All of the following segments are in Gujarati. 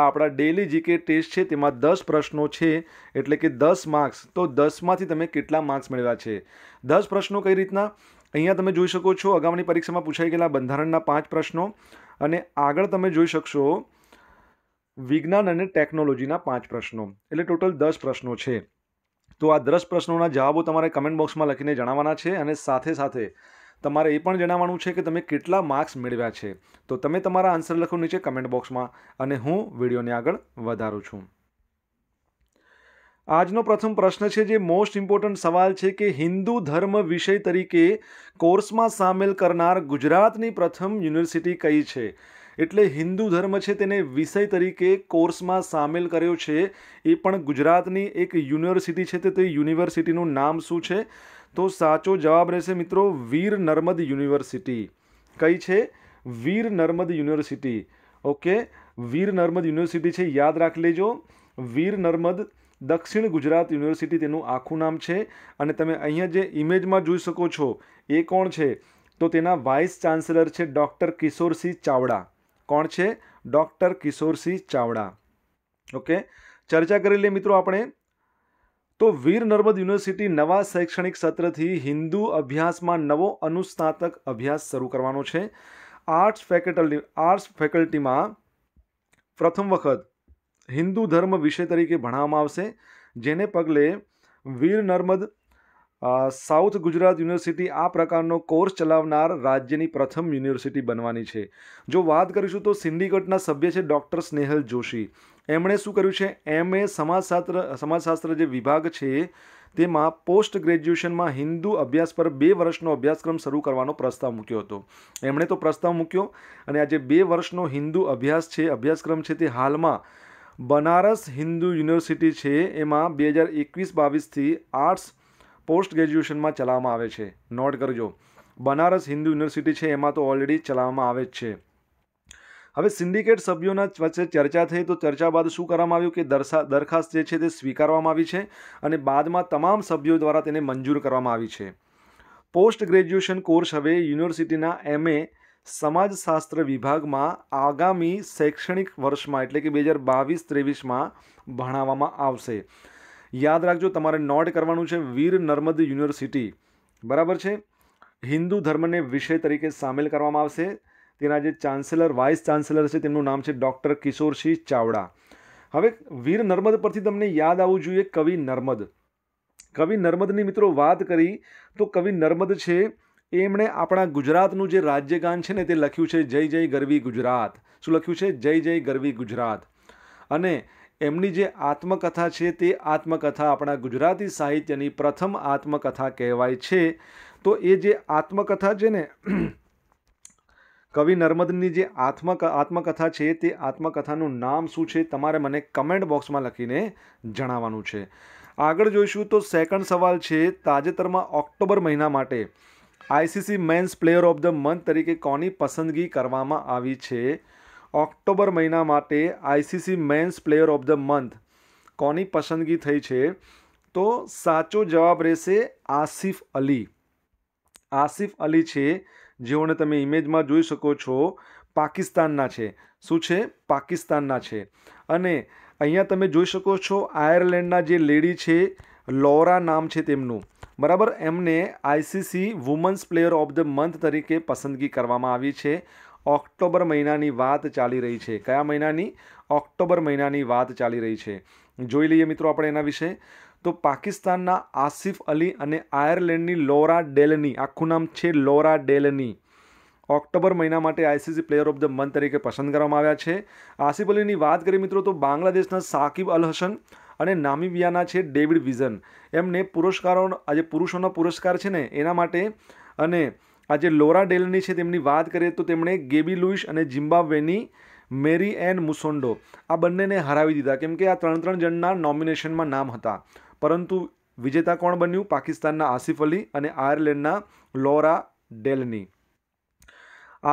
આ આપણા ડેલી જીકે ટેસ્ટ છે તેમાં દસ પ્રશ્નો છે એટલે કે દસ માર્ક્સ તો દસમાંથી તમે કેટલા માર્ક્સ મેળવ્યા છે દસ પ્રશ્નો કઈ રીતના અહીંયા તમે જોઈ શકો છો અગાઉની પરીક્ષામાં પૂછાઈ ગયેલા બંધારણના પાંચ પ્રશ્નો અને આગળ તમે જોઈ શકશો વિજ્ઞાન અને ટેકનોલોજીના પાંચ પ્રશ્નો એટલે ટોટલ દસ પ્રશ્નો છે તો આ દસ પ્રશ્નોના જવાબો તમારે કમેન્ટ બોક્સમાં લખીને જણાવવાના છે અને સાથે સાથે તમારે એ પણ જણાવવાનું છે કે તમે કેટલા માર્ક્સ મેળવ્યા છે તો તમે તમારા આન્સર લખો નીચે કમેન્ટ બોક્સમાં અને હું વિડીયોને આગળ વધારું છું આજનો પ્રથમ પ્રશ્ન છે જે મોસ્ટ ઇમ્પોર્ટન્ટ સવાલ છે કે હિન્દુ ધર્મ વિષય તરીકે કોર્સમાં સામેલ કરનાર ગુજરાતની પ્રથમ યુનિવર્સિટી કઈ છે એટલે હિન્દુ ધર્મ છે તેને વિષય તરીકે કોર્સમાં સામેલ કર્યો છે એ પણ ગુજરાતની એક યુનિવર્સિટી છે તે યુનિવર્સિટીનું નામ શું છે તો સાચો જવાબ રહેશે મિત્રો વીર નર્મદ યુનિવર્સિટી કઈ છે Veer Narmad University okay Veer Narmad University છે યાદ રાખ લેજો વીર નર્મદ દક્ષિણ ગુજરાત યુનિવર્સિટી તેનું આખું નામ છે અને તમે અહીંયા જે ઇમેજમાં જોઈ શકો છો એ કોણ છે તો તેના વાઇસ ચાન્સેલર છે ડૉક્ટર કિશોરસિંહ ચાવડા કોણ છે ડૉક્ટર કિશોરસિંહ ચાવડા ઓકે ચર્ચા કરી લઈએ મિત્રો આપણે તો વીર નર્મદ યુનિવર્સિટી નવા શૈક્ષણિક સત્રથી હિન્દુ અભ્યાસમાં નવો અનુસ્નાતક અભ્યાસ શરૂ કરવાનો છે આર્ટ્સ ફેકલ્ટી આર્ટ્સ ફેકલ્ટીમાં પ્રથમ વખત હિન્દુ ધર્મ વિષય તરીકે ભણાવવામાં આવશે જેને પગલે વીર નર્મદ સાઉથ ગુજરાત યુનિવર્સિટી આ પ્રકારનો કોર્સ ચલાવનાર રાજ્યની પ્રથમ યુનિવર્સિટી બનવાની છે જો વાત કરીશું તો સિન્ડિકેટના સભ્ય છે ડૉક્ટર સ્નેહલ જોશી એમણે શું કર્યું છે એમએ સમાજશાસ્ત્ર સમાજશાસ્ત્ર જે વિભાગ છે તેમાં પોસ્ટ ગ્રેજ્યુએશનમાં હિન્દુ અભ્યાસ પર બે વર્ષનો અભ્યાસક્રમ શરૂ કરવાનો પ્રસ્તાવ મૂક્યો હતો એમણે તો પ્રસ્તાવ મૂક્યો અને આજે બે વર્ષનો હિન્દુ અભ્યાસ છે અભ્યાસક્રમ છે તે હાલમાં બનારસ હિન્દુ યુનિવર્સિટી છે એમાં બે હજાર એકવીસ બાવીસથી આર્ટ્સ પોસ્ટ ગ્રેજ્યુએશનમાં ચલાવવામાં આવે છે નોટ કરજો બનારસ હિન્દુ યુનિવર્સિટી છે એમાં તો ઓલરેડી ચલાવવામાં આવે જ છે હવે સિન્ડિકેટ સભ્યોના વચ્ચે ચર્ચા થઈ તો ચર્ચા બાદ શું કરવામાં આવ્યું કે દરસા દરખાસ્ત જે છે તે સ્વીકારવામાં આવી છે અને બાદમાં તમામ સભ્યો દ્વારા તેને મંજૂર કરવામાં આવી છે પોસ્ટ ગ્રેજ્યુએશન કોર્સ હવે યુનિવર્સિટીના એમએ સમાજશાસ્ત્ર વિભાગમાં આગામી શૈક્ષણિક વર્ષમાં એટલે કે બે હજાર બાવીસ ત્રેવીસમાં ભણાવવામાં આવશે યાદ રાખજો તમારે નોટ કરવાનું છે વીર નર્મદ યુનિવર્સિટી બરાબર છે હિન્દુ ધર્મને વિષય તરીકે સામેલ કરવામાં આવશે તેના જે ચાન્સેલર વાઇસ ચાન્સેલર છે તેમનું નામ છે ડૉક્ટર કિશોરસિંહ ચાવડા હવે વીર નર્મદ પરથી તમને યાદ આવવું જોઈએ કવિ નર્મદ કવિ નર્મદની મિત્રો વાત કરી તો કવિ નર્મદ છે એમણે આપણા ગુજરાતનું જે રાજ્યગાન છે ને તે લખ્યું છે જય જય ગરવી ગુજરાત શું લખ્યું છે જય જય ગરવી ગુજરાત અને એમની જે આત્મકથા છે તે આત્મકથા આપણા ગુજરાતી સાહિત્યની પ્રથમ આત્મકથા કહેવાય છે તો એ જે આત્મકથા છે ને કવિ નર્મદની જે આત્મ આત્મકથા છે તે આત્મકથાનું નામ શું છે તમારે મને કમેન્ટ બોક્સમાં લખીને જણાવવાનું છે આગળ જોઈશું તો સેકન્ડ સવાલ છે તાજેતરમાં ઓક્ટોબર મહિના માટે ICC men's player of the month તરીકે કોની પસંદગી કરવામાં આવી છે ઓક્ટોબર મહિના માટે ICC men's player of the month કોની પસંદગી થઈ છે તો સાચો જવાબ રહેશે આસિફ અલી આસિફ અલી છે જેઓને તમે ઇમેજમાં જોઈ શકો છો પાકિસ્તાનના છે શું છે પાકિસ્તાનના છે અને અહીંયા તમે જોઈ શકો છો આયર્લેન્ડના જે લેડી છે લોરા નામ છે તેમનું બરાબર એમને ICC women's player of the month તરીકે પસંદગી કરવામાં આવી છે ઓક્ટોબર મહિનાની વાત ચાલી રહી છે કયા મહિનાની ઓક્ટોબર મહિનાની વાત ચાલી રહી છે જોઈ લઈએ મિત્રો આપણે એના વિશે તો પાકિસ્તાનના આસિફ અલી અને આયર્લેન્ડની લોરા ડેલની આખું નામ છે લોરા ડેલની ઓક્ટોબર મહિના માટે ICC player of the month તરીકે પસંદ કરવામાં આવ્યા છે આસિફ અલીની વાત કરીએ મિત્રો તો બાંગ્લાદેશના સાકિબ અલ હસન અને નામિબિયાના છે ડેવિડ વિઝન એમને પુરસ્કારો આજે પુરુષોના પુરસ્કાર છે ને એના માટે અને આજે લોરા ડેલની છે તેમની વાત કરીએ તો તેમણે ગેબી લુઇસ અને જિમ્બાબ્વેની મેરી એન મુસોન્ડો આ બંનેને હરાવી દીધા કેમ કે આ ત્રણ ત્રણ જણના નોમિનેશનમાં નામ હતા પરંતુ વિજેતા કોણ બન્યું પાકિસ્તાનના આસિફ અલી અને આયર્લેન્ડના લોરા ડેલની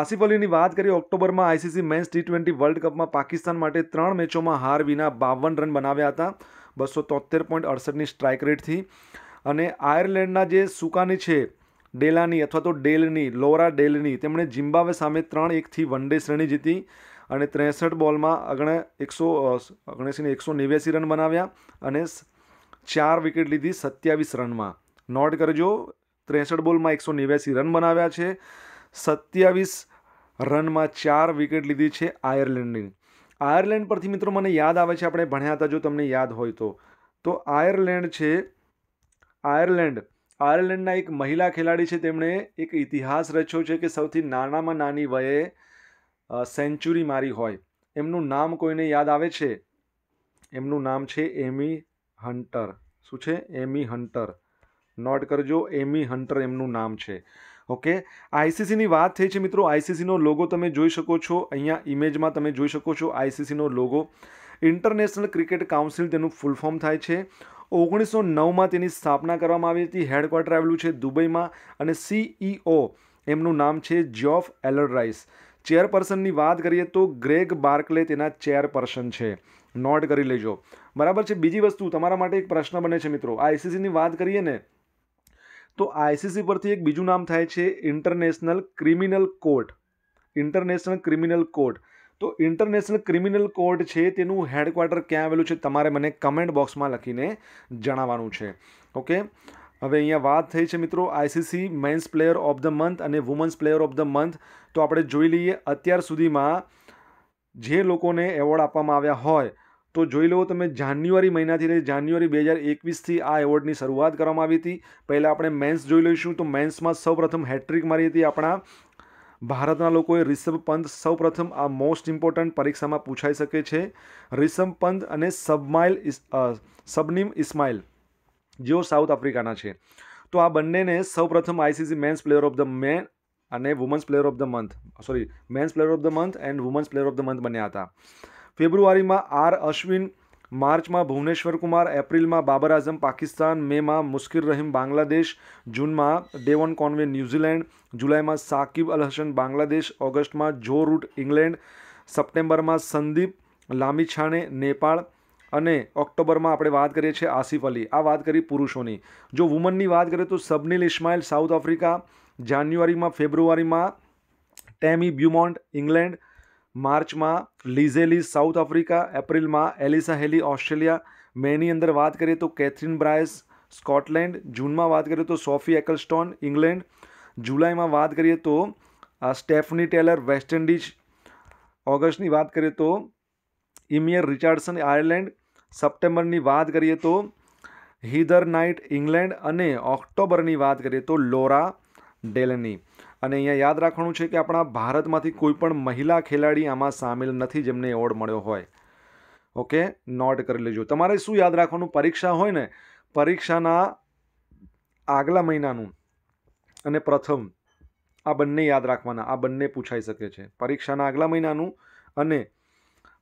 આસિફ અલીની વાત કરીએ ઓક્ટોબરમાં ICC men's T twenty World કપમાં પાકિસ્તાન માટે ત્રણ મેચોમાં હાર વિના બાવન રન બનાવ્યા હતા બસો તોતેર પોઈન્ટ અડસઠની સ્ટ્રાઇક રેટથી અને આયર્લેન્ડના જે સુકાની છે ડેલાની અથવા તો ડેલની લોરા ડેલની તેમણે જિમ્બાવે સામે ત્રણ એકથી વન ડે શ્રેણી જીતી અને ત્રેસઠ બોલમાં અગણે એકસો ઓગણીસને એકસો નેવ્યાસી રન બનાવ્યા અને ચાર વિકેટ લીધી સત્યાવીસ રનમાં નોટ કરજો ત્રેસઠ બોલમાં એકસો નેવ્યાસી રન બનાવ્યા છે સત્યાવીસ રનમાં ચાર વિકેટ લીધી છે આયર્લેન્ડની આયર્લેન્ડ પરથી મિત્રો મને યાદ આવે છે આપણે ભણ્યા હતા જો તમને યાદ હોય તો તો આયર્લેન્ડ છે આયર્લેન્ડ આયર્લેન્ડના એક મહિલા ખેલાડી છે તેમણે એક ઇતિહાસ રચ્યો છે કે સૌથી નાનામાં નાની વયે સેન્ચુરી મારી હોય એમનું નામ કોઈને યાદ આવે છે એમનું નામ છે એમી હન્ટર શું છે એમી હન્ટર નોટ કરજો એમી હન્ટર એમનું નામ છે ઓકે આઈસીસીની વાત થઈ છે મિત્રો આઈસીસીનો લોગો તમે જોઈ શકો છો અહીંયા ઇમેજમાં તમે જોઈ શકો છો આઈસીસીનો લોગો ઇન્ટરનેશનલ ક્રિકેટ કાઉન્સિલ તેનું ફૂલ ફોર્મ થાય છે ઓગણીસો નવમાં તેની સ્થાપના કરવામાં આવી હતી હેડક્વાર્ટર આવેલું છે દુબઈમાં અને સીઈઓ e એમનું નામ છે જ્યોફ એલર રાઇસ ચેરપર્સનની વાત કરીએ તો ગ્રેગ બાર્કલે તેના ચેરપર્સન છે નોટ કરી લેજો બરાબર છે બીજી વસ્તુ તમારા માટે એક પ્રશ્ન બને છે મિત્રો આઈસીસીની વાત કરીએ ને તો આઈસીસી પરથી એક બીજું નામ થાય છે International Criminal Court International Criminal Court તો ઇન્ટરનેશનલ ક્રિમિનલ કોર્ટ છે તેનું હેડક્વાર્ટર ક્યાં આવેલું છે તમારે મને કમેન્ટ બોક્સમાં લખીને જણાવવાનું છે ઓકે હવે અહીંયા વાત થઈ છે મિત્રો ICC men's player of the month અને women's player of the month તો આપણે જોઈ લઈએ અત્યાર સુધીમાં જે લોકોને એવોર્ડ આપવામાં આવ્યા હોય તો જોઈ લો તમે જાન્યુઆરી મહિનાથી લઈ જાન્યુઆરી બે હજાર એકવીસથી આ એવોર્ડની શરૂઆત કરવામાં આવી હતી પહેલાં આપણે મેન્સ જોઈ લઈશું તો મેન્સમાં સૌપ્રથમ હેટ્રિક મારી હતી આપણા ભારતના લોકોએ રિષભ પંત સૌપ્રથમ આ મોસ્ટ ઇમ્પોર્ટન્ટ પરીક્ષામાં પૂછાઈ શકે છે રિષભ પંત અને સબમાઇલ સબનીમ ઇસ્માઇલ જેઓ સાઉથ આફ્રિકાના છે તો આ બંનેને સૌપ્રથમ ICC men's player of the man અને women's player of the month sorry men's player of the month and women's player of the month બન્યા હતા ફેબ્રુઆરીમાં આર અશ્વિન માર્ચમાં ભુવનેશ્વર કુમાર એપ્રિલમાં બાબર આઝમ પાકિસ્તાન મેમાં મુસ્કિર રહીમ બાંગ્લાદેશ જૂનમાં ડેવન કોનવે ન્યૂઝીલેન્ડ જુલાઈમાં સાકિબ અલ હસન બાંગ્લાદેશ ઓગસ્ટમાં જો રૂટ ઇંગ્લેન્ડ સપ્ટેમ્બરમાં સંદીપ લામીછાણે નેપાળ અને ઓક્ટોબરમાં આપણે વાત કરીએ છીએ આસિફ અલી આ વાત કરી પુરુષોની જો વુમનની વાત કરીએ તો સબનીલ ઇસ્માઇલ સાઉથ આફ્રિકા જાન્યુઆરીમાં ફેબ્રુઆરીમાં ટેમી બ્યુમોન્ટ ઇંગ્લેન્ડ માર્ચમાં લીઝેલી સાઉથ આફ્રિકા એપ્રિલમાં એલિસા હેલી ઓસ્ટ્રેલિયા મેની અંદર વાત કરીએ તો કેથરીન બ્રાયસ સ્કોટલેન્ડ જૂનમાં વાત કરીએ તો સોફી એકલસ્ટોન ઇંગ્લેન્ડ જુલાઈમાં વાત કરીએ તો સ્ટેફની ટેલર વેસ્ટ ઇન્ડિઝ ઓગસ્ટની વાત કરીએ તો ઇમિયર રિચાર્ડસન આયર્લેન્ડ સપ્ટેમ્બરની વાત કરીએ તો હિધર નાઇટ ઇંગ્લેન્ડ અને ઓક્ટોબરની વાત કરીએ તો લોરા ડેલની અને અહીંયા યાદ રાખવાનું છે કે આપણા ભારતમાંથી કોઈ પણ મહિલા ખેલાડી આમાં સામેલ નથી જેમને એવોર્ડ મળ્યો હોય ઓકે નોટ કરી લેજો તમારે શું યાદ રાખવાનું પરીક્ષા હોય ને પરીક્ષાના આગલા મહિનાનું અને પ્રથમ આ બંને યાદ રાખવાના આ બંને પૂછાઈ શકે છે પરીક્ષાના આગલા મહિનાનું અને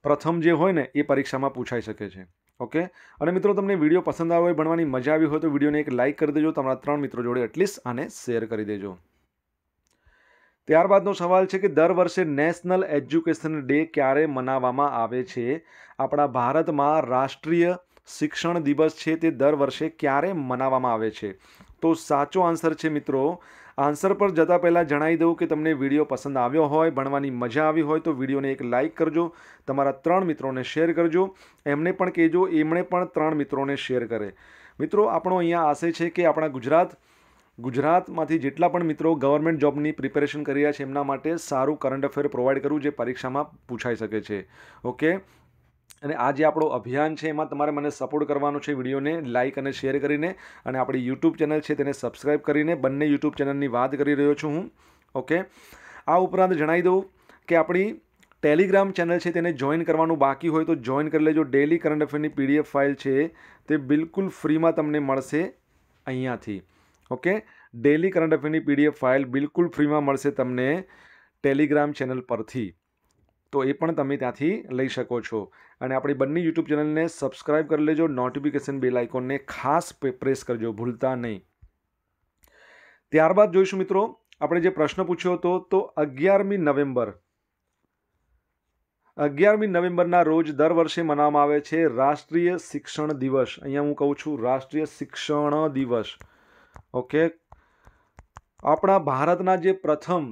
પ્રથમ જે હોય ને એ પરીક્ષામાં પૂછાઈ શકે છે ઓકે અને મિત્રો તમને વિડીયો પસંદ આવ્યો હોય ભણવાની મજા આવી હોય તો વિડીયોને એક લાઇક કરી દેજો તમારા ત્રણ મિત્રો જોડે એટલીસ્ટ આને શેર કરી દેજો ત્યારબાદનો સવાલ છે કે દર વર્ષે નેશનલ એજ્યુકેશન ડે ક્યારે મનાવવામાં આવે છે આપણા ભારતમાં રાષ્ટ્રીય શિક્ષણ દિવસ છે તે દર વર્ષે ક્યારે મનાવવામાં આવે છે તો સાચો આન્સર છે મિત્રો આન્સર પર જતાં પહેલાં જણાવી દઉં કે તમને વિડીયો પસંદ આવ્યો હોય ભણવાની મજા આવી હોય તો વિડીયોને એક લાઇક કરજો તમારા ત્રણ મિત્રોને શેર કરજો એમને પણ કહેજો એમણે પણ ત્રણ મિત્રોને શેર કરે મિત્રો આપણો અહીંયા આશય છે કે આપણા ગુજરાત ગુજરાતમાંથી જેટલા પણ મિત્રો ગવર્મેન્ટ જોબની પ્રિપેરેશન કરી રહ્યા છે એમના માટે સારું કરંટ અફેર પ્રોવાઈડ કરવું જે પરીક્ષામાં પૂછાઈ શકે છે ઓકે અને આ જે આપણો અભિયાન છે એમાં તમારે મને સપોર્ટ કરવાનો છે વિડીયોને લાઇક અને શેર કરીને અને આપણી યુટ્યુબ ચેનલ છે તેને સબસ્ક્રાઈબ કરીને બંને યુટ્યુબ ચેનલની વાત કરી રહ્યો છું હું ઓકે આ ઉપરાંત જણાવી દઉં કે આપણી ટેલિગ્રામ ચેનલ છે તેને જોઈન કરવાનું બાકી હોય તો જોઈન કરી લેજો ડેલી કરંટ અફેરની પીડીએફ ફાઇલ છે તે બિલકુલ ફ્રીમાં તમને મળશે અહીંયાથી ઓકે ડેલી કરંટ અફેરની પીડીએફ ફાઇલ બિલકુલ ફ્રીમાં મળશે તમને ટેલિગ્રામ ચેનલ પરથી તો એ પણ તમે ત્યાંથી લઈ શકો છો અને આપણી બંને યુટ્યુબ ચેનલને સબસ્ક્રાઇબ કરી લેજો નોટિફિકેશન બેલ આઇકોનને ખાસ પ્રેસ કરજો ભૂલતા નહીં ત્યારબાદ જોઈશું મિત્રો આપણે જે પ્રશ્ન પૂછ્યો હતો તો અગિયારમી નવેમ્બર અગિયારમી નવેમ્બરના રોજ દર વર્ષે મનાવવામાં આવે છે રાષ્ટ્રીય શિક્ષણ દિવસ અહીંયા હું કહું છું રાષ્ટ્રીય શિક્ષણ દિવસ ઓકે આપણા ભારતના જે પ્રથમ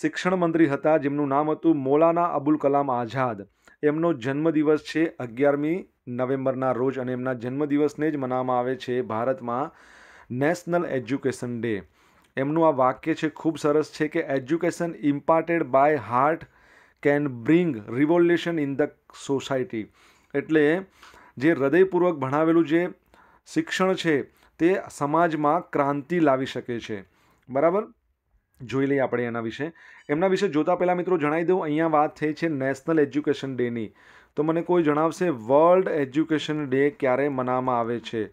શિક્ષણ મંત્રી હતા જેમનું નામ હતું મોલાના અબુલ કલામ આઝાદ એમનો જન્મદિવસ છે અગિયારમી નવેમ્બરના રોજ અને એમના જન્મદિવસને જ મનાવવામાં આવે છે ભારતમાં નેશનલ એજ્યુકેશન ડે એમનું આ વાક્ય છે ખૂબ સરસ છે કે education imparted by heart can bring revolution in the society એટલે જે હૃદયપૂર્વક ભણાવેલું જે શિક્ષણ છે તે સમાજમાં ક્રાંતિ લાવી શકે છે બરાબર જોઈ લઈએ આપણે એના વિશે એમના વિશે જોતા પહેલાં મિત્રો જણાવી દઉં અહીંયા વાત થઈ છે નેશનલ એજ્યુકેશન ડેની તો મને કોઈ જણાવશે વર્લ્ડ એજ્યુકેશન ડે ક્યારે મનાવવામાં આવે છે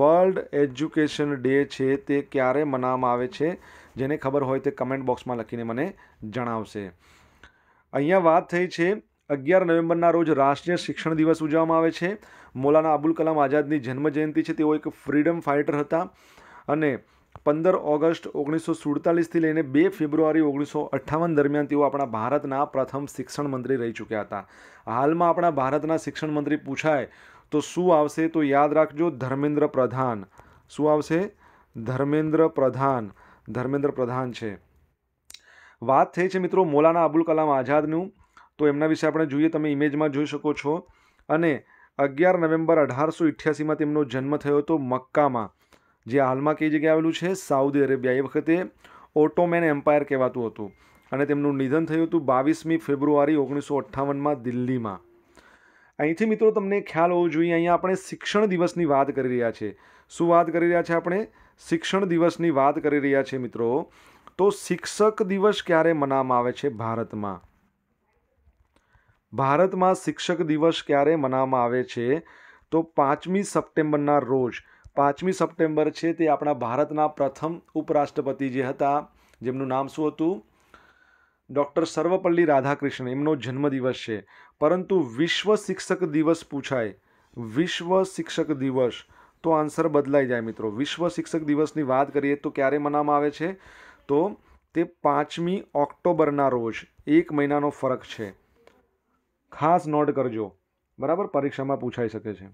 વર્લ્ડ એજ્યુકેશન ડે છે તે ક્યારે મનાવવામાં આવે છે જેને ખબર હોય તે કમેન્ટ બોક્સમાં લખીને મને જણાવશે અહીંયા વાત થઈ છે અગિયાર નવેમ્બરના રોજ રાષ્ટ્રીય શિક્ષણ દિવસ ઉજવવામાં આવે છે મોલાના અબુલ કલામ આઝાદની જન્મજયંતિ છે તેઓ એક ફ્રીડમ ફાઇટર હતા અને પંદર ઓગસ્ટ ઓગણીસો સુડતાલીસથી લઈને બે ફેબ્રુઆરી ઓગણીસો અઠ્ઠાવન દરમિયાન તેઓ આપણા ભારતના પ્રથમ શિક્ષણ મંત્રી રહી ચૂક્યા હતા હાલમાં આપણા ભારતના શિક્ષણ મંત્રી પૂછાય તો શું આવશે તો યાદ રાખજો ધર્મેન્દ્ર પ્રધાન શું આવશે ધર્મેન્દ્ર પ્રધાન ધર્મેન્દ્ર પ્રધાન છે વાત થઈ છે મિત્રો મોલાના અબુલ કલામ આઝાદનું તો એમના વિશે આપણે જોઈએ તમે ઇમેજમાં જોઈ શકો છો અને અગિયાર નવેમ્બર અઢારસો ઇઠ્યાસીમાં તેમનો જન્મ થયો હતો મક્કામાં જે હાલમાં કઈ જગ્યાએ આવેલું છે સાઉદી અરેબિયા એ વખતે ઓટોમેન એમ્પાયર કહેવાતું હતું અને તેમનું નિધન થયું હતું બાવીસમી ફેબ્રુઆરી ઓગણીસો અઠ્ઠાવનમાં દિલ્હીમાં અહીંથી મિત્રો તમને ખ્યાલ હોવો જોઈએ અહીંયા આપણે શિક્ષણ દિવસની વાત કરી રહ્યા છે શું વાત કરી રહ્યા છે આપણે શિક્ષણ દિવસની વાત કરી રહ્યા છે મિત્રો તો શિક્ષક દિવસ ક્યારે મનાવવામાં આવે છે ભારતમાં ભારતમાં શિક્ષક દિવસ ક્યારે મનાવવામાં આવે છે તો પાંચમી સપ્ટેમ્બરના રોજ પાંચમી સપ્ટેમ્બર છે તે આપણા ભારતના પ્રથમ ઉપરાષ્ટ્રપતિ જે હતા જેમનું નામ શું હતું ડૉક્ટર સર્વપલ્લી રાધાકૃષ્ણ એમનો જન્મદિવસ છે પરંતુ વિશ્વ શિક્ષક દિવસ પૂછાય વિશ્વ શિક્ષક દિવસ તો આન્સર બદલાઈ જાય મિત્રો વિશ્વ શિક્ષક દિવસની વાત કરીએ તો ક્યારે મનાવવામાં આવે છે તો તે પાંચમી ઓક્ટોબરના રોજ એક મહિનાનો ફરક છે ખાસ નોટ કરજો બરાબર પરીક્ષામાં પૂછાઈ શકે છે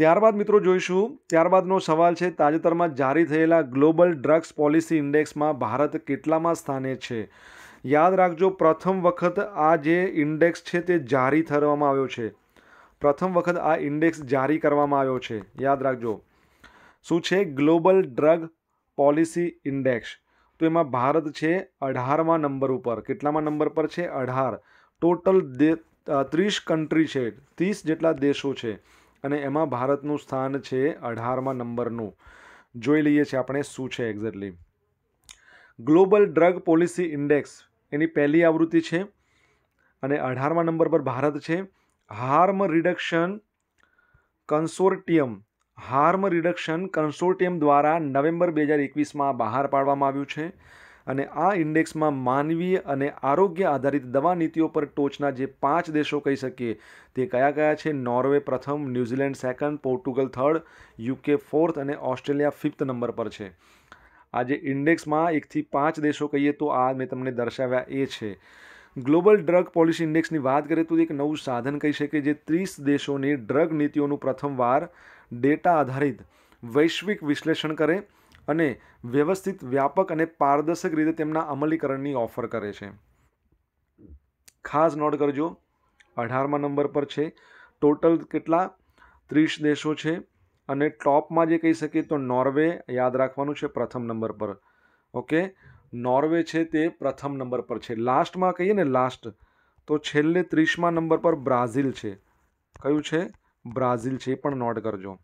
ત્યારબાદ મિત્રો જોઈશું ત્યારબાદનો સવાલ છે તાજેતરમાં જારી થયેલા ગ્લોબલ ડ્રગ્સ પોલિસી ઇન્ડેક્સમાં ભારત કેટલામાં સ્થાને છે યાદ રાખજો પ્રથમ વખત આ જે ઇન્ડેક્સ છે તે જારી કરવામાં આવ્યો છે પ્રથમ વખત આ ઇન્ડેક્સ જારી કરવામાં આવ્યો છે યાદ રાખજો શું છે ગ્લોબલ ડ્રગ પોલિસી ઇન્ડેક્સ તો એમાં ભારત છે અઢારમા નંબર ઉપર કેટલામાં નંબર પર છે અઢાર ટોટલ દે ત્રીસ કન્ટ્રી છે ત્રીસ જેટલા દેશો છે અને એમાં ભારતનું સ્થાન છે અઢારમા નંબરનું જોઈ લઈએ છીએ આપણે શું છે exactly global drug policy index એની પહેલી આવૃત્તિ છે અને અઢારમા નંબર પર ભારત છે harm reduction consortium harm reduction consortium દ્વારા નવેમ્બર બે હજાર એકવીસમાં બહાર પાડવામાં આવ્યું છે અને આ ઇન્ડેક્સમાં માનવીય અને આરોગ્ય આધારિત દવા નીતિઓ પર ટોચના જે પાંચ દેશો કહી શકીએ તે કયા કયા છે નોર્વે પ્રથમ New Zealand second Portugal third UK fourth અને ઓસ્ટ્રેલિયા ફિફ્થ નંબર પર છે આજે ઇન્ડેક્સમાં એકથી પાંચ દેશો કહીએ તો આ મેં તમને દર્શાવ્યા એ છે ગ્લોબલ ડ્રગ પોલિસી ઇન્ડેક્સની વાત કરીએ તો એક નવું સાધન કહી શકે જે ત્રીસ દેશોની ડ્રગ નીતિઓનું પ્રથમવાર ડેટા આધારિત વૈશ્વિક વિશ્લેષણ કરે અને વ્યવસ્થિત વ્યાપક અને પારદર્શક રીતે તેમના અમલીકરણની ઓફર કરે છે ખાસ નોટ કરજો અઢારમા નંબર પર છે ટોટલ કેટલા ત્રીસ દેશો છે અને ટોપમાં જે કહી શકીએ તો નોર્વે યાદ રાખવાનું છે પ્રથમ નંબર પર ઓકે નોર્વે છે તે પ્રથમ નંબર પર છે લાસ્ટમાં કહીએ ને લાસ્ટ તો છેલ્લે ત્રીસમાં નંબર પર બ્રાઝિલ છે કયું છે બ્રાઝિલ છે એ પણ નોટ કરજો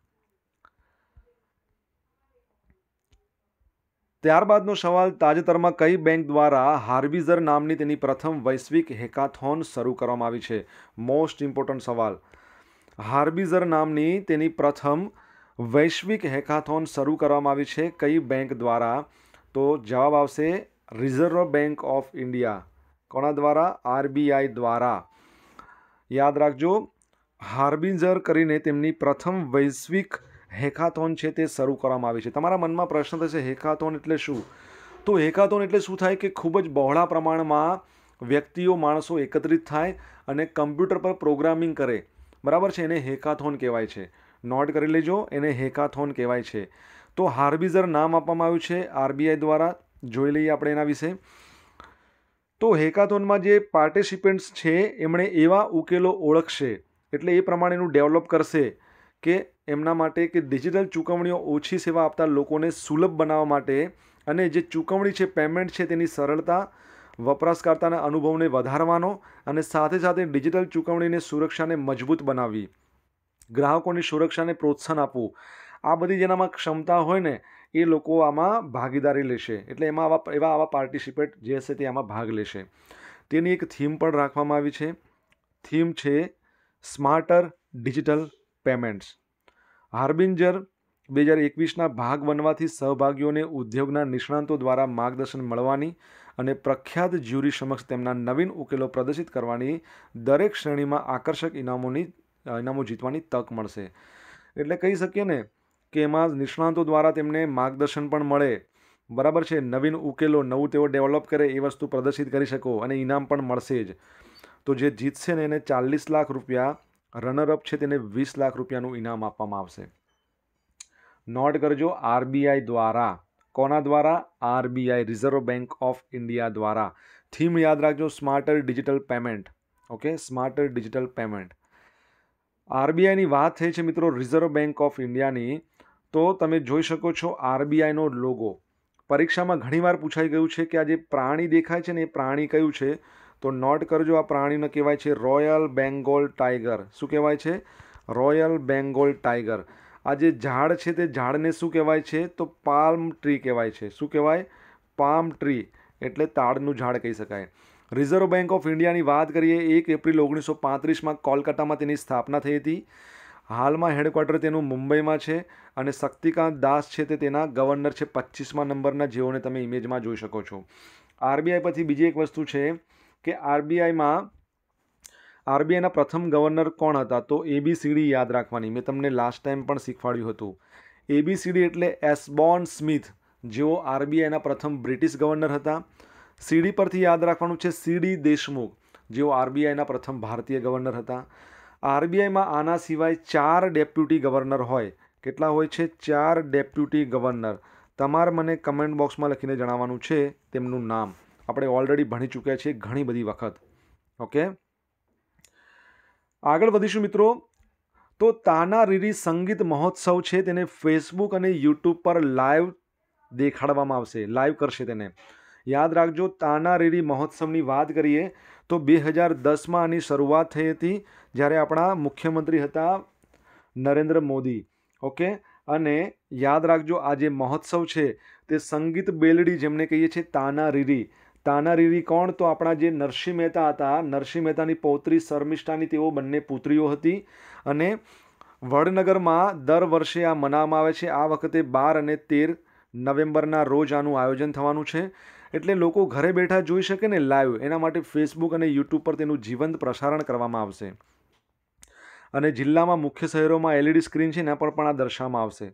ત્યારબાદનો સવાલ તાજેતરમાં કઈ બેંક દ્વારા હાર્વિઝર નામની તેની પ્રથમ વૈશ્વિક હેકાથોન શરૂ કરવામાં આવી છે મોસ્ટ ઇમ્પોર્ટન્ટ સવાલ હાર્બિઝર નામની તેની પ્રથમ વૈશ્વિક હેકાથોન શરૂ કરવામાં આવી છે કઈ બેંક દ્વારા તો જવાબ આવશે રિઝર્વ બેંક ઓફ ઇન્ડિયા કોના દ્વારા આરબીઆઈ દ્વારા યાદ રાખજો હાર્બિન્જર કરીને તેમની પ્રથમ વૈશ્વિક હેકાથોન છે તે શરૂ કરવામાં આવી છે તમારા મનમાં પ્રશ્ન થશે હેકાથોન એટલે શું તો હેકાથોન એટલે શું થાય કે ખૂબ જ બહોળા પ્રમાણમાં વ્યક્તિઓ માણસો એકત્રિત થાય અને કમ્પ્યુટર પર પ્રોગ્રામિંગ કરે બરાબર છે એને હેકાથોન કહેવાય છે નોટ કરી લેજો એને હેકાથોન કહેવાય છે તો હાર્બિઝર નામ આપવામાં આવ્યું છે આરબીઆઈ દ્વારા જોઈ લઈએ આપણે એના વિશે તો હેકાથોનમાં જે પાર્ટિસિપન્ટ્સ છે એમણે એવા ઉકેલો ઓળખશે એટલે એ પ્રમાણેનું ડેવલપ કરશે કે એમના માટે કે ડિજિટલ ચૂકવણીઓ ઓછી સેવા આપતા લોકોને સુલભ બનાવવા માટે અને જે ચૂકવણી છે પેમેન્ટ છે તેની સરળતા વપરાશકર્તાના અનુભવને વધારવાનો અને સાથે સાથે ડિજિટલ ચૂકવણીને સુરક્ષાને મજબૂત બનાવવી ગ્રાહકોની સુરક્ષાને પ્રોત્સાહન આપવું આ બધી જેનામાં ક્ષમતા હોય ને એ લોકો આમાં ભાગીદારી લેશે એટલે એમાં આવા એવા આવા પાર્ટિસિપેટ જે હશે તે આમાં ભાગ લેશે તેની એક થીમ પણ રાખવામાં આવી છે થીમ છે સ્માર્ટર ડિજિટલ પેમેન્ટ્સ હાર્બિન્જર બે હજાર એકવીસના ભાગ બનવાથી સહભાગીઓને ઉદ્યોગના નિષ્ણાંતો દ્વારા માર્ગદર્શન મળવાની અને પ્રખ્યાત જ્યુરી સમક્ષ તેમના નવીન ઉકેલો પ્રદર્શિત કરવાની દરેક શ્રેણીમાં આકર્ષક ઇનામોની ઇનામો જીતવાની તક મળશે એટલે કહી શકીએ ને કે એમાં નિષ્ણાંતો દ્વારા તેમને માર્ગદર્શન પણ મળે બરાબર છે નવીન ઉકેલો નવું તેઓ ડેવલપ કરે એ વસ્તુ પ્રદર્શિત કરી શકો અને ઇનામ પણ મળશે જ તો જે જીતશે ને એને ચાલીસ લાખ રૂપિયા રનરઅપ છે તેને વીસ લાખ રૂપિયાનું ઇનામ આપવામાં આવશે નોટ કરજો આરબીઆઈ દ્વારા કોના દ્વારા RBI Reserve Bank of India દ્વારા થીમ યાદ રાખજો smarter digital payment okay smarter digital payment આરબીઆઈની વાત થઈ છે મિત્રો રિઝર્વ બેંક ઓફ ઇન્ડિયાની તો તમે જોઈ શકો છો આરબીઆઈનો લોગો પરીક્ષામાં ઘણીવાર પૂછાઈ ગયું છે કે આ જે પ્રાણી દેખાય છે ને એ પ્રાણી કયું છે તો નોટ કરજો આ પ્રાણીને કહેવાય છે રોયલ બેંગોલ ટાઈગર શું કહેવાય છે રોયલ બેંગોલ ટાઈગર આ જે ઝાડ છે તે ઝાડને શું કહેવાય છે તો પામ ટ્રી કહેવાય છે શું કહેવાય પામ ટ્રી એટલે તાડનું ઝાડ કહી શકાય રિઝર્વ બેંક ઓફ ઇન્ડિયાની વાત કરીએ એક એપ્રિલ ઓગણીસો પાંત્રીસમાં કોલકાતામાં તેની સ્થાપના થઈ હતી હાલમાં હેડક્વાર્ટર તેનું મુંબઈમાં છે અને શક્તિકાંત દાસ છે તે તેના ગવર્નર છે પચીસમા નંબરના જેઓને તમે ઇમેજમાં જોઈ શકો છો આરબીઆઈ પછી બીજી એક વસ્તુ છે કે આરબીઆઈમાં આરબીઆઈના પ્રથમ ગવર્નર કોણ હતા તો એબીસીડી યાદ રાખવાની મેં તમને લાસ્ટ ટાઈમ પણ શીખવાડ્યું હતું એબીસીડી એટલે એસબોન સ્મિથ જેઓ આરબીઆઈના પ્રથમ બ્રિટિશ ગવર્નર હતા સીડી પરથી યાદ રાખવાનું છે સીડી દેશમુખ જેઓ આરબીઆઈના પ્રથમ ભારતીય ગવર્નર હતા આરબીઆઈમાં આના સિવાય ચાર ડેપ્યુટી ગવર્નર હોય કેટલા હોય છે ચાર ડેપ્યુટી ગવર્નર તમારે મને કમેન્ટ બોક્સમાં લખીને જણાવવાનું છે તેમનું નામ આપણે ઓલરેડી ભણી ચૂક્યા છીએ ઘણી બધી વખત ઓકે આગળ વધીશું મિત્રો તો તાના રીરી સંગીત મહોત્સવ છે તેને ફેસબુક અને યુટ્યુબ પર લાઈવ દેખાડવામાં આવશે લાઈવ કરશે તેને યાદ રાખજો તાના રીરી મહોત્સવની વાત કરીએ તો બે હજાર દસમાં આની શરૂઆત થઈ હતી જ્યારે આપણા મુખ્યમંત્રી હતા નરેન્દ્ર મોદી ઓકે અને યાદ રાખજો આ જે મહોત્સવ છે તે સંગીત બેલડી જેમને કહીએ છીએ તાના રીરી તાનારીરી કોણ તો આપણા જે નરસિંહ મહેતા હતા નરસિંહ મહેતાની પૌત્રી શર્મિષ્ઠાની તેઓ બંને પુત્રીઓ હતી અને વડનગરમાં દર વર્ષે આ મનાવવામાં આવે છે આ વખતે બાર અને તેર નવેમ્બરના રોજ આનું આયોજન થવાનું છે એટલે લોકો ઘરે બેઠા જોઈ શકે ને લાઈવ એના માટે ફેસબુક અને યુટ્યુબ પર તેનું જીવંત પ્રસારણ કરવામાં આવશે અને જિલ્લામાં મુખ્ય શહેરોમાં એલઈડી e સ્ક્રીન છે એના પર પણ આ દર્શાવવામાં આવશે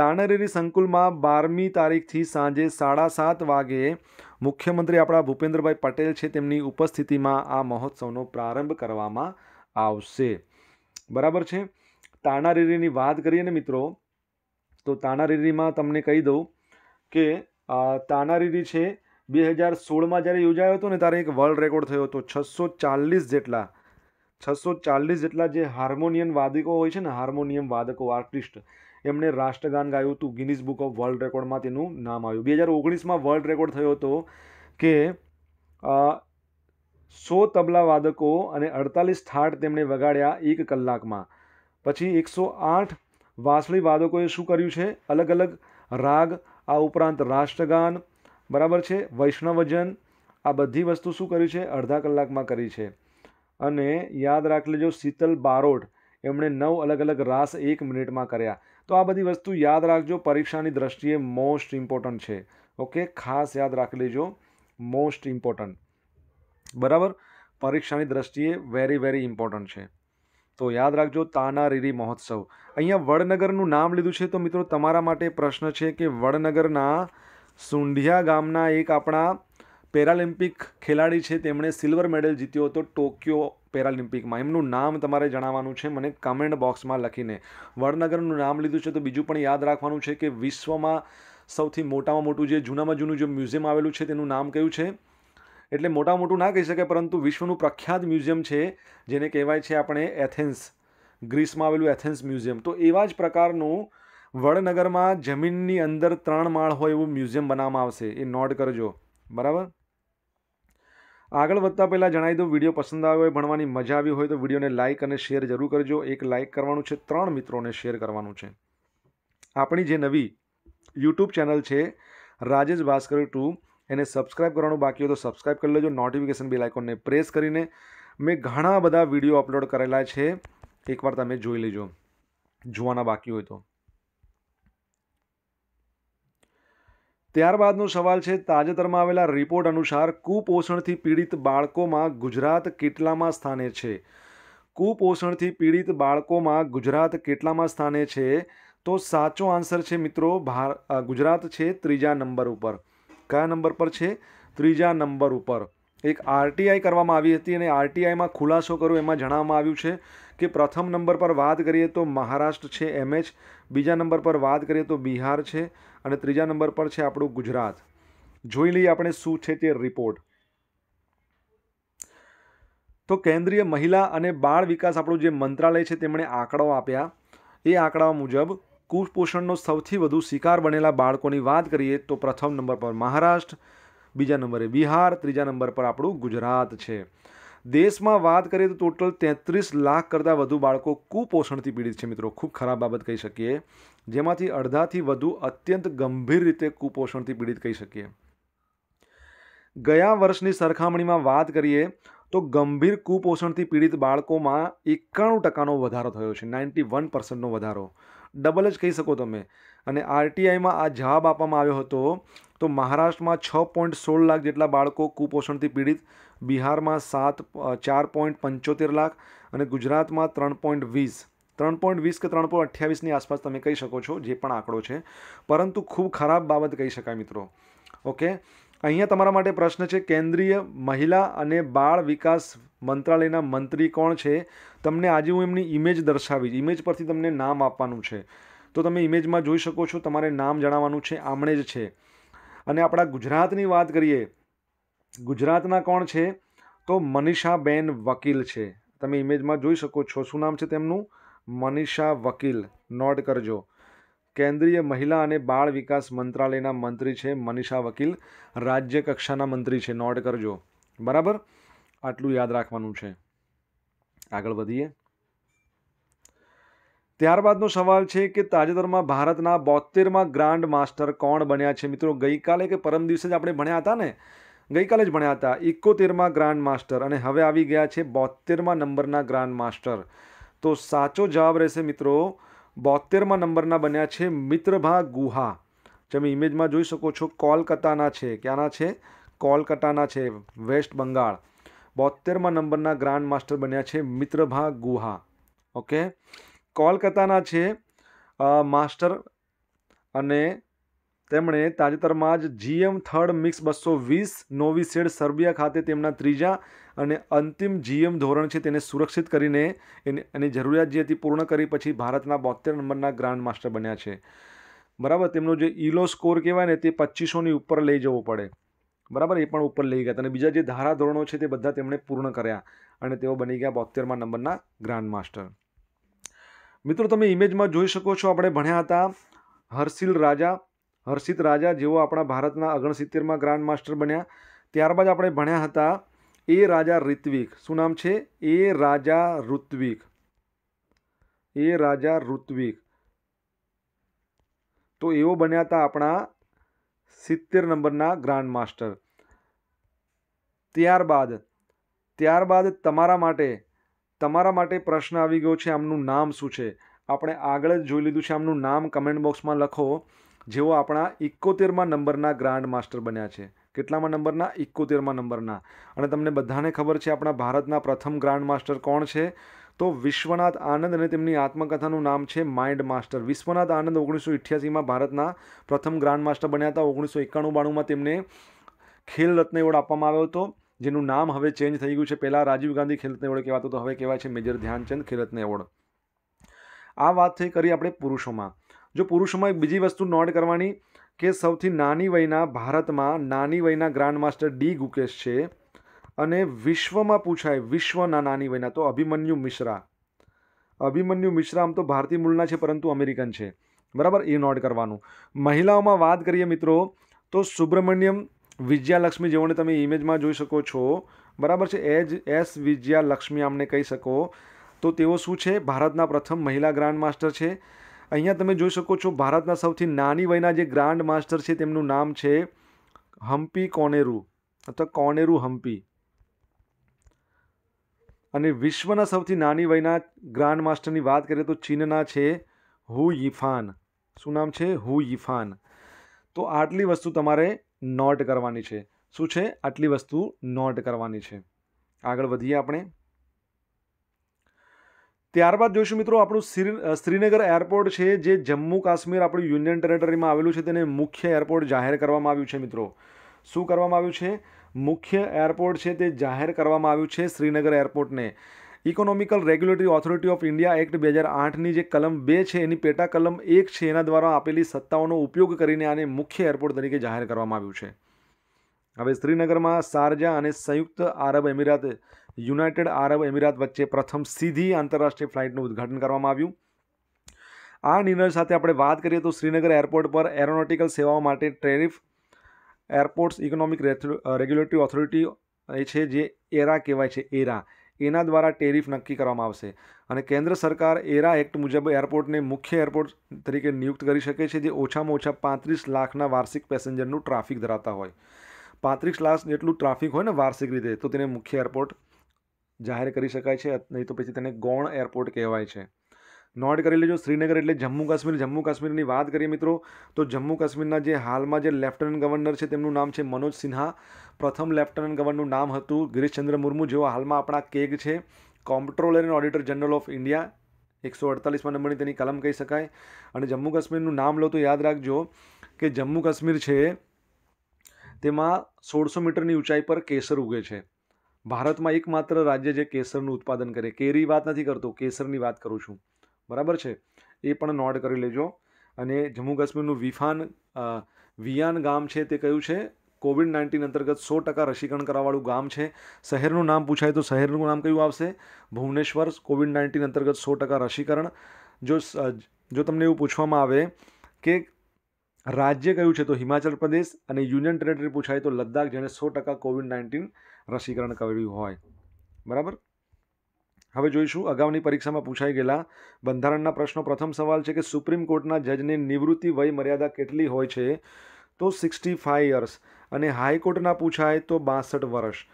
તાનારીરી સંકુલમાં બારમી તારીખથી સાંજે સાડા સાત વાગે મુખ્યમંત્રી આપણા ભૂપેન્દ્રભાઈ પટેલ છે તેમની ઉપસ્થિતિમાં આ મહોત્સવનો પ્રારંભ કરવામાં આવશે બરાબર છે તાણારીરીની વાત કરીએ ને મિત્રો તો તાણારીરીમાં તમને કહી દઉં કે તાણારીરી છે બે હજાર સોળમાં જ્યારે યોજાયો હતો ને ત્યારે એક વર્લ્ડ રેકોર્ડ થયો હતો છસો ચાલીસ જેટલા છસો ચાલીસ જેટલા જે હાર્મોનિયમ વાદકો હોય છે ને હાર્મોનિયમ વાદકો આર્ટિસ્ટ એમણે રાષ્ટ્રગાન ગાયું હતું ગિનિસ બુક ઓફ વર્લ્ડ રેકોર્ડમાં તેનું નામ આવ્યું બે હજાર ઓગણીસમાં વર્લ્ડ રેકોર્ડ થયો હતો કે સો તબલા વાદકો અને અડતાલીસ થાટ તેમણે વગાડ્યા એક કલાકમાં પછી એકસો આઠ વાંસળી વાદકોએ શું કર્યું છે અલગ અલગ રાગ આ ઉપરાંત રાષ્ટ્રગાન બરાબર છે વૈષ્ણવજન આ બધી વસ્તુ શું કરી છે અડધા કલાકમાં કરી છે અને યાદ રાખ લેજો શીતલ બારોટ એમણે નવ અલગ અલગ રાસ એક મિનિટમાં કર્યા તો આ બધી વસ્તુ યાદ રાખજો પરીક્ષાની દ્રષ્ટિએ મોસ્ટ ઇમ્પોર્ટન્ટ છે ઓકે ખાસ યાદ રાખી લેજો મોસ્ટ ઇમ્પોર્ટન્ટ બરાબર પરીક્ષાની દ્રષ્ટિએ વેરી વેરી ઇમ્પોર્ટન્ટ છે તો યાદ રાખજો તાના રીરી મહોત્સવ અહીંયા વડનગરનું નામ લીધું છે તો મિત્રો તમારા માટે પ્રશ્ન છે કે વડનગરના સુંઢિયા ગામના એક આપણા પેરાલિમ્પિક ખેલાડી છે તેમણે સિલ્વર મેડલ જીત્યો હતો ટોક્યો પેરાલિમ્પિકમાં એમનું નામ તમારે જણાવવાનું છે મને કમેન્ટ બોક્સમાં લખીને વડનગરનું નામ લીધું છે તો બીજું પણ યાદ રાખવાનું છે કે વિશ્વમાં સૌથી મોટામાં મોટું જે જૂનામાં જૂનું જે મ્યુઝિયમ આવેલું છે તેનું નામ કયું છે એટલે મોટા મોટું ના કહી શકાય પરંતુ વિશ્વનું પ્રખ્યાત મ્યુઝિયમ છે જેને કહેવાય છે આપણે એથેન્સ ગ્રીસમાં આવેલું એથેન્સ મ્યુઝિયમ તો એવા જ પ્રકારનું વડનગરમાં જમીનની અંદર ત્રણ માળ હોય એવું મ્યુઝિયમ બનાવવામાં આવશે એ નોટ કરજો બરાબર આગળ વધતા પહેલાં જણાવી દો વિડીયો પસંદ આવ્યો હોય ભણવાની મજા આવી હોય તો વિડીયોને લાઇક અને શેર જરૂર કરજો એક લાઇક કરવાનું છે ત્રણ મિત્રોને શેર કરવાનું છે આપણી જે નવી યુટ્યુબ ચેનલ છે રાજેશ ભાસ્કર ટુ એને સબસ્ક્રાઇબ કરવાનું બાકી હોય તો સબસ્ક્રાઇબ કરી લેજો નોટિફિકેશન બેલ આઇકોનને પ્રેસ કરીને મેં ઘણા બધા વિડીયો અપલોડ કરેલા છે એકવાર તમે જોઈ લેજો જોવાના બાકી હોય તો ત્યારબાદનો સવાલ છે તાજેતરમાં આવેલા રિપોર્ટ અનુસાર કુપોષણથી પીડિત બાળકોમાં ગુજરાત કેટલામાં સ્થાને છે કુપોષણથી પીડિત બાળકોમાં ગુજરાત કેટલામાં સ્થાને છે તો સાચો આન્સર છે મિત્રો ભાર ગુજરાત છે ત્રીજા નંબર ઉપર કયા નંબર પર છે ત્રીજા નંબર ઉપર એક આરટીઆઈ કરવામાં આવી હતી અને આરટીઆઈમાં ખુલાસો કર્યો એમાં જણાવવામાં આવ્યું છે કે પ્રથમ નંબર પર વાત કરીએ તો મહારાષ્ટ્ર છે એમએચ બીજા નંબર પર વાત કરીએ તો બિહાર છે અને ત્રીજા નંબર પર છે આપણું ગુજરાત જોઈ લઈએ આપણે શું છે તે રિપોર્ટ તો કેન્દ્રીય મહિલા અને બાળ વિકાસ આપણું જે મંત્રાલય છે તેમણે આંકડાઓ આપ્યા એ આંકડાઓ મુજબ કુપોષણનો સૌથી વધુ શિકાર બનેલા બાળકોની વાત કરીએ તો પ્રથમ નંબર પર મહારાષ્ટ્ર બીજા નંબરે બિહાર ત્રીજા નંબર પર આપણું ગુજરાત છે દેશમાં વાત કરીએ તો ટોટલ તેત્રીસ લાખ કરતાં વધુ બાળકો કુપોષણથી પીડિત છે મિત્રો ખૂબ ખરાબ બાબત કહી શકીએ જેમાંથી અડધાથી વધુ અત્યંત ગંભીર રીતે કુપોષણથી પીડિત કહી શકીએ ગયા વર્ષની સરખામણીમાં વાત કરીએ તો ગંભીર કુપોષણથી પીડિત બાળકોમાં એકાણું ટકાનો વધારો થયો છે નાઇન્ટી વન પર્સન્ટનો વધારો ડબલ જ કહી શકો તમે અને આરટીઆઈમાં આ જવાબ આપવામાં આવ્યો હતો તો મહારાષ્ટ્રમાં છ પોઈન્ટ સોળ લાખ જેટલા બાળકો કુપોષણથી પીડિત બિહારમાં સાત ચાર પોઈન્ટ પંચોતેર લાખ અને ગુજરાતમાં ત્રણ પોઈન્ટ વીસ ત્રણ પોઈન્ટ વીસ કે ત્રણ પોઈન્ટ અઠ્યાવીસની આસપાસ તમે કહી શકો છો જે પણ આંકડો છે પરંતુ ખૂબ ખરાબ બાબત કહી શકાય મિત્રો ઓકે અહીંયા તમારા માટે પ્રશ્ન છે કેન્દ્રીય મહિલા અને બાળ વિકાસ મંત્રાલયના મંત્રી કોણ છે તમને આજે હું એમની ઇમેજ દર્શાવીશ ઇમેજ પરથી તમને નામ આપવાનું છે તો તમે ઇમેજમાં જોઈ શકો છો તમારે નામ જણાવવાનું છે આમણે જ છે અને આપણા ગુજરાતની વાત કરીએ ગુજરાતના કોણ છે તો મનીષાબેન વકીલ છે તમે ઇમેજમાં જોઈ શકો છો શું નામ છે તેમનું મનીષા વકીલ નોટ કરજો કેન્દ્રીય મહિલા અને બાળ વિકાસ મંત્રાલયના મંત્રી છે મનીષા વકીલ રાજ્ય કક્ષાના મંત્રી છે નોટ કરજો બરાબર આટલું યાદ રાખવાનું છે આગળ વધીએ ત્યારબાદનો સવાલ છે કે તાજેતરમાં ભારતના બોતેરમાં ગ્રાન્ડ માસ્ટર કોણ બન્યા છે મિત્રો ગઈકાલે કે પરમ દિવસે જ આપણે ભણ્યા હતા ને ગઈકાલે જ ભણ્યા હતા એકોતેરમાં ગ્રાન્ડ માસ્ટર અને હવે આવી ગયા છે બોતેરમાં નંબરના ગ્રાન્ડ માસ્ટર તો સાચો જવાબ રહેશે મિત્રો બોતેરમાં નંબરના બન્યા છે મિત્રભા ગુહા તમે ઇમેજમાં જોઈ શકો છો કોલકાતાના છે ક્યાંના છે કોલકાતાના છે વેસ્ટ બંગાળ બોતેરમાં નંબરના ગ્રાન્ડ માસ્ટર બન્યા છે મિત્રભા ગુહા ઓકે કોલકાતાના છે માસ્ટર અને તેમણે તાજેતરમાં જ જીએમ થર્ડ મિક્સ બસો વીસ નોવિસેડ સર્બિયા ખાતે તેમના ત્રીજા અને અંતિમ જીએમ ધોરણ છે તેને સુરક્ષિત કરીને એની જરૂરિયાત જે હતી પૂર્ણ કરી પછી ભારતના બોતેર નંબરના ગ્રાન્ડ માસ્ટર બન્યા છે બરાબર તેમનો જે ઇલો સ્કોર કહેવાય ને તે પચીસોની ઉપર લઈ જવો પડે બરાબર એ પણ ઉપર લઈ ગયા અને બીજા જે ધારાધોરણો છે તે બધા તેમણે પૂર્ણ કર્યા અને તેઓ બની ગયા બોતેરમાં નંબરના ગ્રાન્ડ માસ્ટર મિત્રો તમે ઇમેજમાં જોઈ શકો છો આપણે ભણ્યા હતા હર્ષિલ રાજા હર્ષિત રાજા જેઓ આપણા ભારતના અગણસિત્તેરમાં ગ્રાન્ડ માસ્ટર બન્યા ત્યારબાદ આપણે ભણ્યા હતા એ રાજા ઋત્વિક શું નામ છે એ રાજા ઋત્વિક એ રાજા ઋત્વિક તો એવો બન્યા હતા આપણા સિત્તેર નંબરના ગ્રાન્ડ માસ્ટર ત્યારબાદ ત્યારબાદ તમારા માટે તમારા માટે પ્રશ્ન આવી ગયો છે આમનું નામ શું છે આપણે આગળ જ જોઈ લીધું છે આમનું નામ કમેન્ટ બોક્સમાં લખો જેઓ આપણા ઇકોતેરમા નંબરના ગ્રાન્ડ માસ્ટર બન્યા છે કેટલામાં નંબરના એકોતેરમાં નંબરના અને તમને બધાને ખબર છે આપણા ભારતના પ્રથમ ગ્રાન્ડ માસ્ટર કોણ છે તો વિશ્વનાથ આનંદ અને તેમની આત્મકથાનું નામ છે માઇન્ડ માસ્ટર વિશ્વનાથ આનંદ ઓગણીસો ઇઠ્યાસીમાં ભારતના પ્રથમ ગ્રાન્ડ માસ્ટર બન્યા હતા ઓગણીસો એકાણું બાણુંમાં તેમને ખેલ રત્ન એવોર્ડ આપવામાં આવ્યો હતો જેનું નામ હવે ચેન્જ થઈ ગયું છે પહેલાં રાજીવ ગાંધી ખેલ રત્ન એવોર્ડ કહેવાતો હતો હવે કહેવાય છે મેજર ધ્યાનચંદ ખેલ રત્ન એવોર્ડ આ વાત થઈ કરી આપણે પુરુષોમાં જો પુરુષોમાં એક બીજી વસ્તુ નોટ કરવાની કે સૌથી નાની વયના ભારતમાં નાની વયના ગ્રાન્ડ માસ્ટર ડી ગુકેશ છે અને વિશ્વમાં પૂછાય વિશ્વના નાની વયના તો અભિમન્યુ મિશ્રા અભિમન્યુ મિશ્રા આમ તો ભારતીય મૂળના છે પરંતુ અમેરિકન છે બરાબર એ નોટ કરવાનું મહિલાઓમાં વાત કરીએ મિત્રો તો સુબ્રમણ્યમ વિજયાલક્ષ્મી જેઓને તમે ઇમેજમાં જોઈ શકો છો બરાબર છે એજ એસ વિજયાલક્ષ્મી આમને કહી શકો તો તેઓ શું છે ભારતના પ્રથમ મહિલા ગ્રાન્ડ માસ્ટર છે અહીંયા તમે જોઈ શકો છો ભારતના સૌથી નાની વયના જે ગ્રાન્ડ માસ્ટર છે તેમનું નામ છે હમ્પી કોનેરુ અથવા કોનેરુ હમ્પી અને વિશ્વના સૌથી નાની વયના ગ્રાન્ડ માસ્ટરની વાત કરીએ તો ચીનના છે હુ યીફાન શું નામ છે હુ યીફાન તો આટલી વસ્તુ તમારે નોટ કરવાની છે શું છે આટલી વસ્તુ નોટ કરવાની છે આગળ વધીએ આપણે ત્યારબાદ જોઈશું મિત્રો આપણું શ્રીનગર એરપોર્ટ છે જે જમ્મુ કાશ્મીર આપણું યુનિયન ટેરેટરીમાં આવેલું છે તેને મુખ્ય એરપોર્ટ જાહેર કરવામાં આવ્યું છે મિત્રો શું કરવામાં આવ્યું છે મુખ્ય એરપોર્ટ છે તે જાહેર કરવામાં આવ્યું છે શ્રીનગર એરપોર્ટને economical regulatory authority of India act બે હજાર આઠની જે કલમ બે છે એની પેટા કલમ એક છે એના દ્વારા આપેલી સત્તાઓનો ઉપયોગ કરીને આને મુખ્ય એરપોર્ટ તરીકે જાહેર કરવામાં આવ્યું છે હવે શ્રીનગરમાં શારજા અને સંયુક્ત આરબ એમિરાત યુનાઇટેડ આરબ એમિરાત વચ્ચે પ્રથમ સીધી આંતરરાષ્ટ્રીય ફ્લાઇટનું ઉદ્ઘાટન કરવામાં આવ્યું આ નિર્ણય સાથે આપણે વાત કરીએ તો શ્રીનગર એરપોર્ટ પર એરોનોટિકલ સેવાઓ માટે tariff airports economic regulatory authority એ છે જે એરા કહેવાય છે એરા એના દ્વારા ટેરિફ નક્કી કરવામાં આવશે અને કેન્દ્ર સરકાર એરા એક્ટ મુજબ એરપોર્ટને મુખ્ય એરપોર્ટ તરીકે નિયુક્ત કરી શકે છે જે ઓછામાં ઓછા પાંત્રીસ લાખના વાર્ષિક પેસેન્જરનું ટ્રાફિક ધરાવતા હોય પાંત્રીસ લાખ જેટલું ટ્રાફિક હોય ને વાર્ષિક રીતે તો તેને મુખ્ય એરપોર્ટ જાહેર કરી શકાય છે નહીં તો પછી તેને ગૌણ એરપોર્ટ કહેવાય છે નોટ કરી લેજો શ્રીનગર એટલે જમ્મુ કાશ્મીર જમ્મુ કાશ્મીરની વાત કરીએ મિત્રો તો જમ્મુ કાશ્મીરના જે હાલમાં જે લેફ્ટનન્ટ ગવર્નર છે તેમનું નામ છે મનોજ સિન્હા પ્રથમ લેફ્ટનન્ટ ગવર્નરનું નામ હતું ગિરીશચંદ્ર મુર્મુ જેઓ હાલમાં આપણા કેગ છે કોમ્પ્ટ્રોલર and auditor general of India એકસો અડતાલીસમાં નંબરની તેની કલમ કહી શકાય અને જમ્મુ કાશ્મીરનું નામ લો તો યાદ રાખજો કે જમ્મુ કાશ્મીર છે તેમાં સોળસો મીટરની ઊંચાઈ પર કેસર ઉગે છે ભારતમાં એકમાત્ર રાજ્ય જે કેસરનું ઉત્પાદન કરે કેરી વાત નથી કરતો કેસરની વાત કરું છું બરાબર છે એ પણ નોટ કરી લેજો અને જમ્મુ કાશ્મીરનું વિફાન વિયાન ગામ છે તે કયું છે કોવિડ નાઇન્ટીન અંતર્ગત સો ટકા રસીકરણ કરવાવાળું ગામ છે શહેરનું નામ પૂછાય તો શહેરનું નામ કયું આવશે ભુવનેશ્વર કોવિડ નાઇન્ટીન અંતર્ગત સો ટકા રસીકરણ જો જો તમને એવું પૂછવામાં આવે કે રાજ્ય કયું છે તો હિમાચલ પ્રદેશ અને યુનિયન ટેરેટરી પૂછાય તો લદ્દાખ જેણે સો ટકા કોવિડ નાઇન્ટીન રસીકરણ કર્યું હોય બરાબર હવે જોઈશું અગાઉની પરીક્ષામાં પૂછાઈ ગયેલા બંધારણના પ્રશ્નો પ્રથમ સવાલ છે કે સુપ્રીમ કોર્ટના જજની નિવૃત્તિ વય મર્યાદા કેટલી હોય છે તો સિક્સટી ફાઇવ યર્સ અને હાઈકોર્ટના પૂછાય તો બાસઠ વર્ષ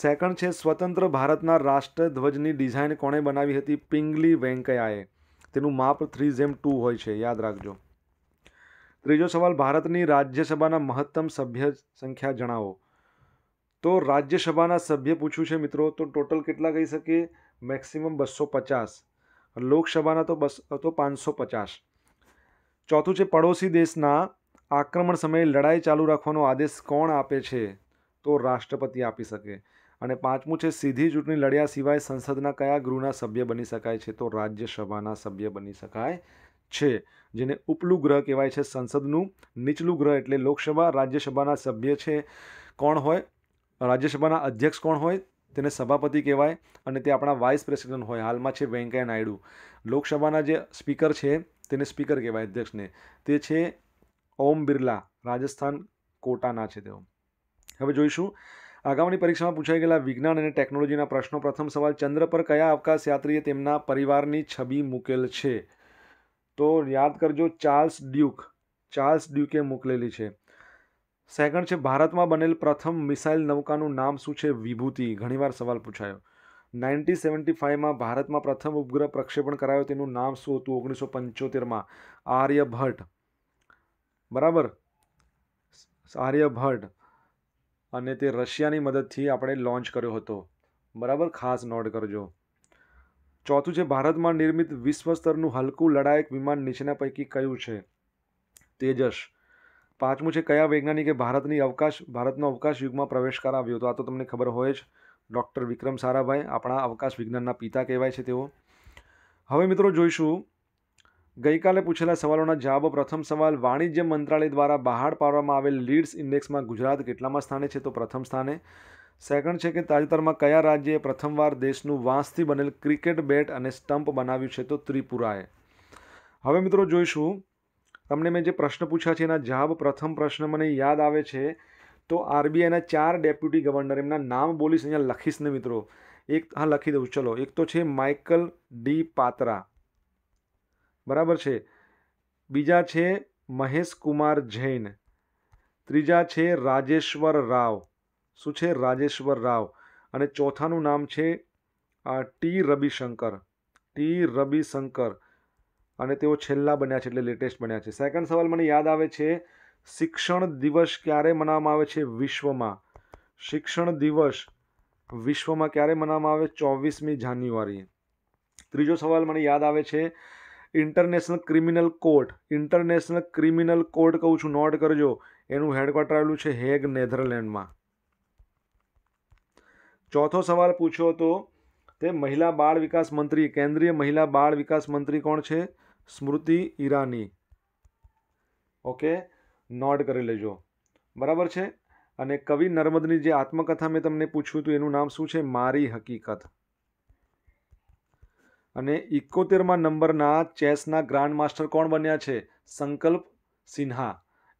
સેકન્ડ છે સ્વતંત્ર ભારતના રાષ્ટ્રધ્વજની ડિઝાઇન કોણે બનાવી હતી પિંગલી વેંકૈયાએ તેનું માપ થ્રી જેમ ટુ હોય છે યાદ રાખજો ત્રીજો સવાલ ભારતની રાજ્યસભાના મહત્તમ સભ્ય સંખ્યા જણાવો તો રાજ્યસભાના સભ્ય પૂછ્યું છે મિત્રો તો ટોટલ કેટલા કહી શકીએ મેક્સિમમ બસો પચાસ લોકસભાના તો બસ તો પાંચસો પચાસ ચોથું છે પડોશી દેશના આક્રમણ સમયે લડાઈ ચાલુ રાખવાનો આદેશ કોણ આપે છે તો રાષ્ટ્રપતિ આપી શકે અને પાંચમું છે સીધી ચૂંટણી લડ્યા સિવાય સંસદના કયા ગૃહના સભ્ય બની શકાય છે તો રાજ્યસભાના સભ્ય બની શકાય છે જેને ઉપલું ગ્રહ કહેવાય છે સંસદનું નીચલું ગ્રહ એટલે લોકસભા રાજ્યસભાના સભ્ય છે કોણ હોય રાજ્યસભાના અધ્યક્ષ કોણ હોય તેને સભાપતિ કહેવાય અને તે આપણા વાઇસ પ્રેસિડેન્ટ હોય હાલમાં છે વેંકૈયા નાયડુ લોકસભાના જે સ્પીકર છે તેને સ્પીકર કહેવાય અધ્યક્ષને તે છે ઓમ બિરલા રાજસ્થાન કોટાના છે તેઓ હવે જોઈશું આગામી પરીક્ષામાં પૂછાઈ ગયેલા વિજ્ઞાન અને ટેકનોલોજીના પ્રશ્નો પ્રથમ સવાલ ચંદ્ર પર કયા યાત્રીએ તેમના પરિવારની છબી મૂકેલ છે તો યાદ કરજો ચાર્લ્સ ડ્યુક ચાર્લ્સ ડ્યુકે મોકલેલી છે સેકન્ડ છે ભારતમાં બનેલ પ્રથમ મિસાઇલ નૌકાનું નામ શું છે વિભૂતિ ઘણીવાર સવાલ પૂછાયો નાઇન્ટીન સેવન્ટી ફાઇવમાં ભારતમાં પ્રથમ ઉપગ્રહ પ્રક્ષેપણ કરાયો તેનું નામ શું હતું ઓગણીસો પંચોતેરમાં આર્યભટ્ટ બરાબર આર્યભટ્ટ અને તે રશિયાની મદદથી આપણે લોન્ચ કર્યો હતો બરાબર ખાસ નોટ કરજો ચોથું છે ભારતમાં નિર્મિત વિશ્વ સ્તરનું હલકું લડાયક વિમાન નીચેના પૈકી કયું છે તેજસ પાંચમું છે કયા વૈજ્ઞાનિકે ભારતની અવકાશ ભારતનો અવકાશ યુગમાં પ્રવેશ કરાવ્યો તો આ તો તમને ખબર હોય જ ડૉક્ટર વિક્રમ સારાભાઈ આપણા અવકાશ વિજ્ઞાનના પિતા કહેવાય છે તેઓ હવે મિત્રો જોઈશું ગઈકાલે પૂછેલા સવાલોના જવાબો પ્રથમ સવાલ વાણિજ્ય મંત્રાલય દ્વારા બહાર પાડવામાં આવેલ લીડ્સ ઇન્ડેક્સમાં ગુજરાત કેટલામાં સ્થાને છે તો પ્રથમ સ્થાને સેકન્ડ છે કે તાજેતરમાં કયા રાજ્યે પ્રથમવાર દેશનું વાંસથી બનેલ ક્રિકેટ બેટ અને સ્ટમ્પ બનાવ્યું છે તો ત્રિપુરાએ હવે મિત્રો જોઈશું તમને મેં જે પ્રશ્ન પૂછ્યા છે એના જવાબ પ્રથમ પ્રશ્ન મને યાદ આવે છે તો આરબીઆઈના ચાર ડેપ્યુટી ગવર્નર એમના નામ બોલીશ અહીંયા લખીશ ને મિત્રો એક હા લખી દઉં ચલો એક તો છે માઇકલ ડી પાત્રા બરાબર છે બીજા છે મહેશ કુમાર જૈન ત્રીજા છે રાજેશ્વર રાવ શું છે રાજેશ્વર રાવ અને ચોથાનું નામ છે ટી રવિશંકર ટી રવિશંકર અને તેઓ છેલ્લા બન્યા છે એટલે લેટેસ્ટ બન્યા છે સેકન્ડ સવાલ મને યાદ આવે છે શિક્ષણ દિવસ ક્યારે મનાવવામાં આવે છે વિશ્વમાં શિક્ષણ દિવસ વિશ્વમાં ક્યારે મનાવવામાં આવે ચોવીસમી જાન્યુઆરી ત્રીજો સવાલ મને યાદ આવે છે International Criminal Court International Criminal Court કહું છું નોટ કરજો એનું હેડક્વાર્ટર આવેલું છે હેગ નેધરલેન્ડમાં ચોથો સવાલ પૂછ્યો હતો તે મહિલા બાળ વિકાસ મંત્રી કેન્દ્રીય મહિલા બાળ વિકાસ મંત્રી કોણ છે સ્મૃતિ ઈરાની ઓકે નોટ કરી લેજો બરાબર છે અને કવિ નર્મદની જે આત્મકથા મેં તમને પૂછ્યું હતું એનું નામ શું છે મારી હકીકત અને ઇકોતેરમાં નંબરના ચેસના ગ્રાન્ડ માસ્ટર કોણ બન્યા છે સંકલ્પ સિન્હા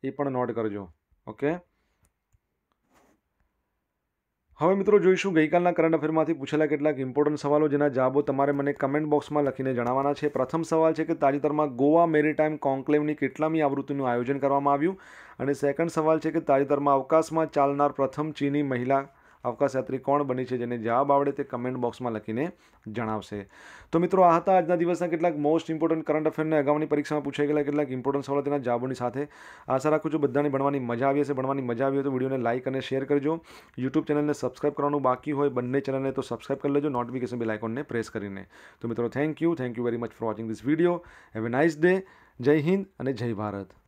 એ પણ નોટ કરજો ઓકે હવે મિત્રો જોઈશું ગઈકાલના કરંટ અફેરમાંથી પૂછેલા કેટલાક ઇમ્પોર્ટન્ટ સવાલો જેના જવાબો તમારે મને કમેન્ટ બોક્સમાં લખીને જણાવવાના છે પ્રથમ સવાલ છે કે તાજેતરમાં ગોવા મેરીટાઈમ કોન્ક્લેવની કેટલામી આવૃત્તિનું આયોજન કરવામાં આવ્યું અને સેકન્ડ સવાલ છે કે તાજેતરમાં અવકાશમાં ચાલનાર પ્રથમ ચીની મહિલા અવકાશયાત્રી કોણ બની છે જેને જવાબ આવડે તે કમેન્ટ બોક્સમાં લખીને જણાવશે તો મિત્રો આ હતા આજના દિવસના કેટલાક મોસ્ટ ઇમ્પોર્ટન્ટ કરંટ અફેરને અગાઉની પરીક્ષામાં પૂછાઈ ગયેલા કેટલાક ઇમ્પોર્ટન્ટ સવાલો તેના જવાબોની સાથે આશા રાખું છું બધાને ભણવાની મજા આવી હશે ભણવાની મજા આવી હોય તો વિડીયોને લાઇક અને શેર કરજો યુટ્યુબ ચેનલને સબસ્ક્રાઇબ કરવાનું બાકી હોય બંને ચેનલને તો સબસ્ક્રાઇબ કરી લેજો નોટિફિકેશન બેલ આઇકોનને પ્રેસ કરીને તો મિત્રો thank you thank you very much for watching this video have a nice day Jai Hind અને જય ભારત